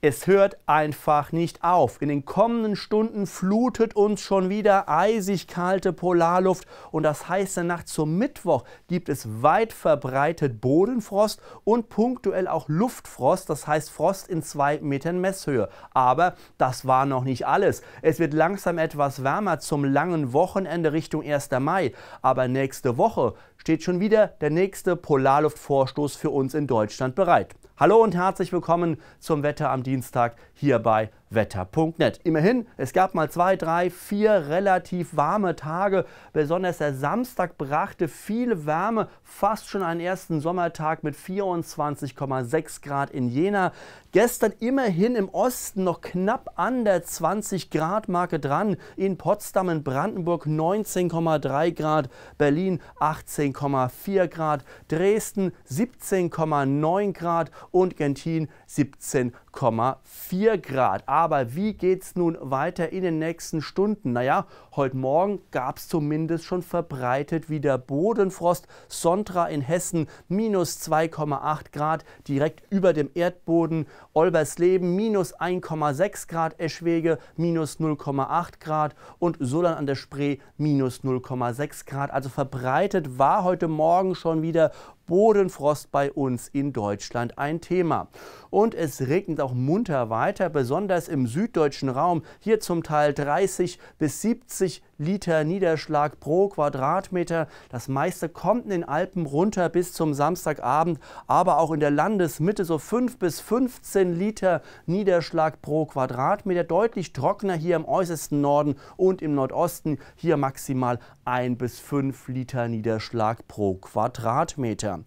Es hört einfach nicht auf. In den kommenden Stunden flutet uns schon wieder eisig kalte Polarluft und das heiße Nacht zum Mittwoch gibt es weit verbreitet Bodenfrost und punktuell auch Luftfrost, das heißt Frost in zwei Metern Messhöhe. Aber das war noch nicht alles. Es wird langsam etwas wärmer zum langen Wochenende Richtung 1. Mai. Aber nächste Woche steht schon wieder der nächste Polarluftvorstoß für uns in Deutschland bereit. Hallo und herzlich willkommen zum Wetter am Dienstag hier bei wetter.net. Immerhin, es gab mal zwei, drei, vier relativ warme Tage. Besonders der Samstag brachte viel Wärme, fast schon einen ersten Sommertag mit 24,6 Grad in Jena. Gestern immerhin im Osten noch knapp an der 20 Grad Marke dran. In Potsdam in Brandenburg 19,3 Grad, Berlin 18,4 Grad, Dresden 17,9 Grad und Gentin 17,4 Grad. Aber wie geht es nun weiter in den nächsten Stunden? Naja, heute Morgen gab es zumindest schon verbreitet wieder Bodenfrost. Sontra in Hessen minus 2,8 Grad direkt über dem Erdboden. Olbersleben minus 1,6 Grad. Eschwege minus 0,8 Grad. Und Solan an der Spree minus 0,6 Grad. Also verbreitet war heute Morgen schon wieder Bodenfrost bei uns in Deutschland ein Thema. Und es regnet auch munter weiter, besonders im süddeutschen Raum. Hier zum Teil 30 bis 70 Liter Niederschlag pro Quadratmeter. Das meiste kommt in den Alpen runter bis zum Samstagabend, aber auch in der Landesmitte so 5 bis 15 Liter Niederschlag pro Quadratmeter. Deutlich trockener hier im äußersten Norden und im Nordosten. Hier maximal 1 bis 5 Liter Niederschlag pro Quadratmeter.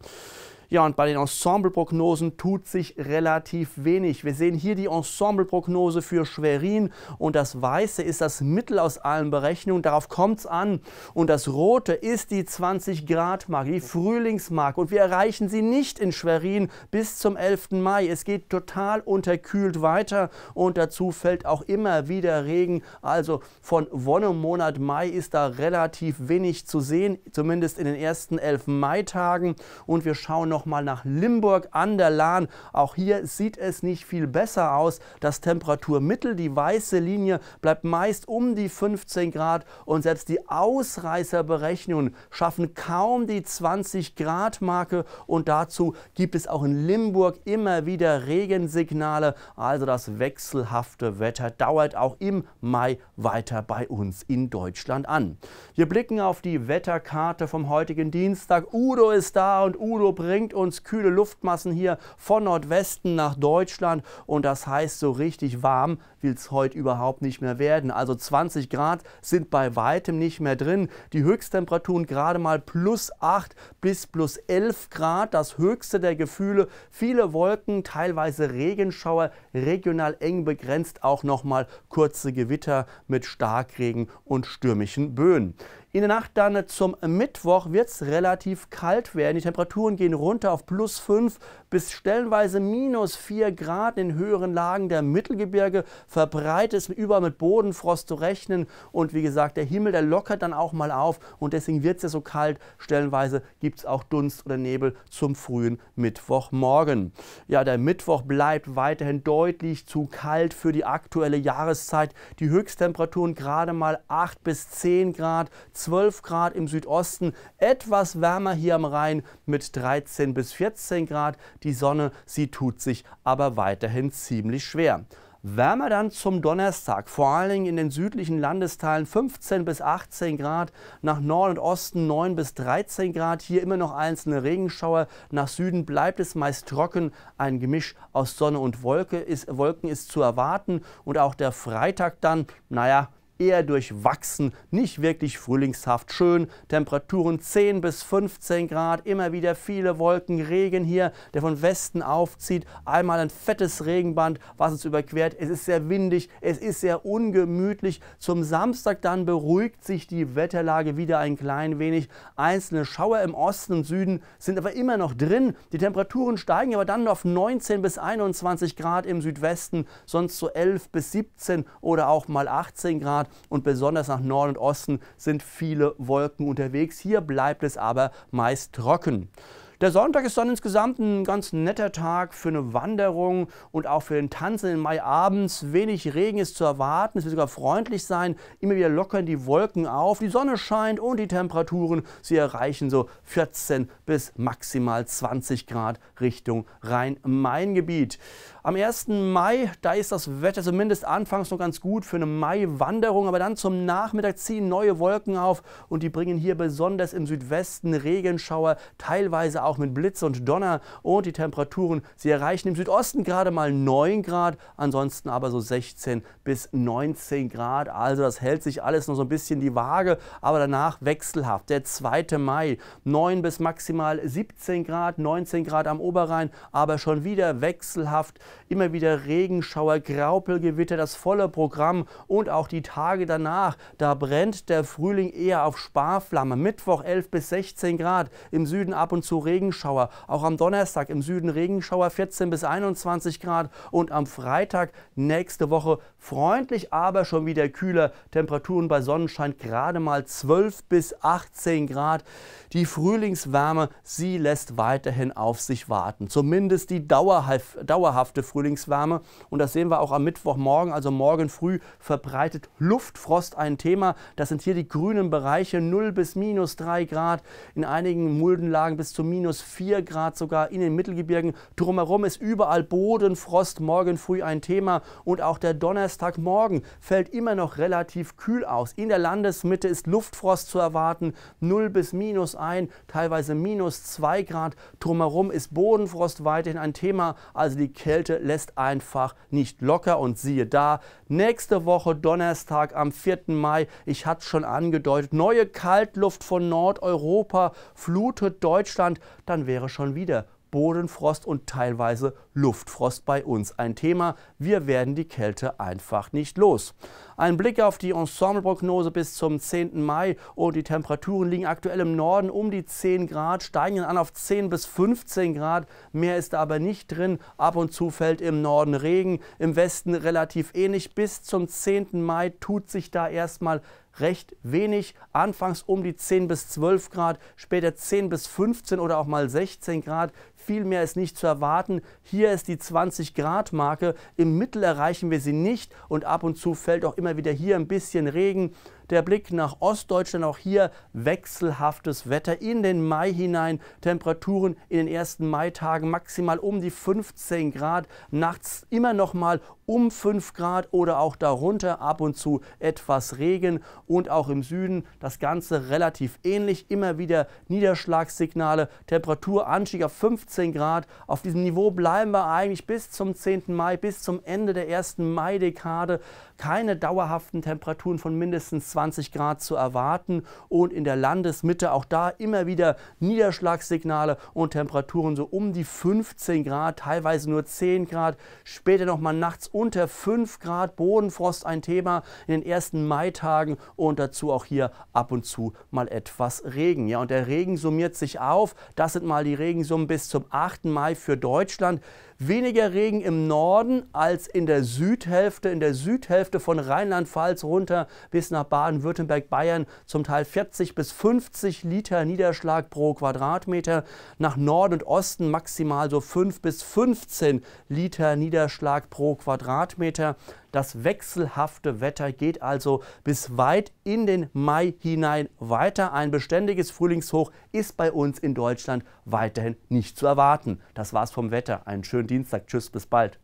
Ja, und bei den Ensembleprognosen tut sich relativ wenig. Wir sehen hier die Ensembleprognose für Schwerin und das Weiße ist das Mittel aus allen Berechnungen. Darauf kommt es an. Und das Rote ist die 20-Grad-Marke, die Frühlingsmarke. Und wir erreichen sie nicht in Schwerin bis zum 11. Mai. Es geht total unterkühlt weiter und dazu fällt auch immer wieder Regen. Also von Wonnemonat Mai ist da relativ wenig zu sehen, zumindest in den ersten 11 Mai-Tagen. Und wir schauen noch mal nach Limburg an der Lahn. Auch hier sieht es nicht viel besser aus. Das Temperaturmittel, die weiße Linie, bleibt meist um die 15 Grad und selbst die Ausreißerberechnungen schaffen kaum die 20 Grad Marke und dazu gibt es auch in Limburg immer wieder Regensignale. Also das wechselhafte Wetter dauert auch im Mai weiter bei uns in Deutschland an. Wir blicken auf die Wetterkarte vom heutigen Dienstag. Udo ist da und Udo bringt bringt uns kühle Luftmassen hier von Nordwesten nach Deutschland und das heißt, so richtig warm will es heute überhaupt nicht mehr werden. Also 20 Grad sind bei weitem nicht mehr drin. Die Höchsttemperaturen gerade mal plus 8 bis plus 11 Grad, das höchste der Gefühle. Viele Wolken, teilweise Regenschauer, regional eng begrenzt, auch noch mal kurze Gewitter mit Starkregen und stürmischen Böen. In der Nacht dann zum Mittwoch wird es relativ kalt werden. Die Temperaturen gehen runter auf plus 5 bis stellenweise minus 4 Grad in höheren Lagen der Mittelgebirge. Verbreitet ist überall mit Bodenfrost zu rechnen. Und wie gesagt, der Himmel, der lockert dann auch mal auf. Und deswegen wird es ja so kalt. Stellenweise gibt es auch Dunst oder Nebel zum frühen Mittwochmorgen. Ja, der Mittwoch bleibt weiterhin deutlich zu kalt für die aktuelle Jahreszeit. Die Höchsttemperaturen gerade mal 8 bis 10 Grad, 12 Grad im Südosten, etwas wärmer hier am Rhein mit 13 bis 14 Grad die Sonne, sie tut sich aber weiterhin ziemlich schwer. Wärmer dann zum Donnerstag, vor allen Dingen in den südlichen Landesteilen 15 bis 18 Grad, nach Nord und Osten 9 bis 13 Grad, hier immer noch einzelne Regenschauer, nach Süden bleibt es meist trocken, ein Gemisch aus Sonne und Wolke ist, Wolken ist zu erwarten und auch der Freitag dann, naja, eher durchwachsen, nicht wirklich frühlingshaft schön. Temperaturen 10 bis 15 Grad, immer wieder viele Wolken, Regen hier, der von Westen aufzieht. Einmal ein fettes Regenband, was es überquert. Es ist sehr windig, es ist sehr ungemütlich. Zum Samstag dann beruhigt sich die Wetterlage wieder ein klein wenig. Einzelne Schauer im Osten und Süden sind aber immer noch drin. Die Temperaturen steigen aber dann auf 19 bis 21 Grad im Südwesten, sonst so 11 bis 17 oder auch mal 18 Grad und besonders nach Norden und Osten sind viele Wolken unterwegs. Hier bleibt es aber meist trocken. Der Sonntag ist dann insgesamt ein ganz netter Tag für eine Wanderung und auch für den Tanzen im Mai abends. Wenig Regen ist zu erwarten, es wird sogar freundlich sein. Immer wieder lockern die Wolken auf, die Sonne scheint und die Temperaturen, sie erreichen so 14 bis maximal 20 Grad Richtung Rhein-Main-Gebiet. Am 1. Mai, da ist das Wetter zumindest anfangs noch ganz gut für eine Mai-Wanderung, aber dann zum Nachmittag ziehen neue Wolken auf und die bringen hier besonders im Südwesten Regenschauer, teilweise auch auch mit Blitz und Donner. Und die Temperaturen, sie erreichen im Südosten gerade mal 9 Grad, ansonsten aber so 16 bis 19 Grad. Also das hält sich alles noch so ein bisschen die Waage, aber danach wechselhaft. Der 2. Mai, 9 bis maximal 17 Grad, 19 Grad am Oberrhein, aber schon wieder wechselhaft. Immer wieder Regenschauer, Graupelgewitter, das volle Programm und auch die Tage danach. Da brennt der Frühling eher auf Sparflamme. Mittwoch 11 bis 16 Grad, im Süden ab und zu Regen. Regenschauer. Auch am Donnerstag im Süden Regenschauer 14 bis 21 Grad und am Freitag nächste Woche freundlich, aber schon wieder kühler. Temperaturen bei Sonnenschein gerade mal 12 bis 18 Grad. Die Frühlingswärme, sie lässt weiterhin auf sich warten. Zumindest die dauerhafte Frühlingswärme. Und das sehen wir auch am Mittwochmorgen, also morgen früh, verbreitet Luftfrost ein Thema. Das sind hier die grünen Bereiche 0 bis minus 3 Grad. In einigen Muldenlagen bis zu minus minus 4 Grad sogar in den Mittelgebirgen. Drumherum ist überall Bodenfrost morgen früh ein Thema und auch der Donnerstagmorgen fällt immer noch relativ kühl aus. In der Landesmitte ist Luftfrost zu erwarten, 0 bis minus 1, teilweise minus 2 Grad. Drumherum ist Bodenfrost weiterhin ein Thema, also die Kälte lässt einfach nicht locker und siehe da, nächste Woche Donnerstag am 4. Mai, ich hatte es schon angedeutet, neue Kaltluft von Nordeuropa flutet Deutschland dann wäre schon wieder Bodenfrost und teilweise Luftfrost bei uns ein Thema. Wir werden die Kälte einfach nicht los. Ein Blick auf die Ensembleprognose bis zum 10. Mai und die Temperaturen liegen aktuell im Norden um die 10 Grad, steigen dann an auf 10 bis 15 Grad. Mehr ist da aber nicht drin. Ab und zu fällt im Norden Regen, im Westen relativ ähnlich. Bis zum 10. Mai tut sich da erstmal recht wenig. Anfangs um die 10 bis 12 Grad, später 10 bis 15 oder auch mal 16 Grad. Viel mehr ist nicht zu erwarten. Hier ist die 20 Grad Marke. Im Mittel erreichen wir sie nicht und ab und zu fällt auch immer wieder hier ein bisschen Regen. Der Blick nach Ostdeutschland, auch hier wechselhaftes Wetter in den Mai hinein. Temperaturen in den ersten Maitagen maximal um die 15 Grad. Nachts immer noch mal um 5 Grad oder auch darunter ab und zu etwas Regen und auch im Süden das Ganze relativ ähnlich. Immer wieder Niederschlagssignale, Temperaturanstieg auf 15 Grad. Auf diesem Niveau bleiben wir eigentlich bis zum 10. Mai, bis zum Ende der ersten Mai-Dekade. Keine dauerhaften Temperaturen von mindestens 20 20 Grad zu erwarten und in der Landesmitte auch da immer wieder Niederschlagssignale und Temperaturen so um die 15 Grad, teilweise nur 10 Grad, später nochmal nachts unter 5 Grad, Bodenfrost ein Thema in den ersten Maitagen und dazu auch hier ab und zu mal etwas Regen. Ja, und der Regen summiert sich auf. Das sind mal die Regensummen bis zum 8. Mai für Deutschland. Weniger Regen im Norden als in der Südhälfte, in der Südhälfte von Rheinland-Pfalz runter bis nach Baden. Baden-Württemberg, Bayern zum Teil 40 bis 50 Liter Niederschlag pro Quadratmeter, nach Norden und Osten maximal so 5 bis 15 Liter Niederschlag pro Quadratmeter. Das wechselhafte Wetter geht also bis weit in den Mai hinein weiter. Ein beständiges Frühlingshoch ist bei uns in Deutschland weiterhin nicht zu erwarten. Das war's vom Wetter. Einen schönen Dienstag. Tschüss, bis bald.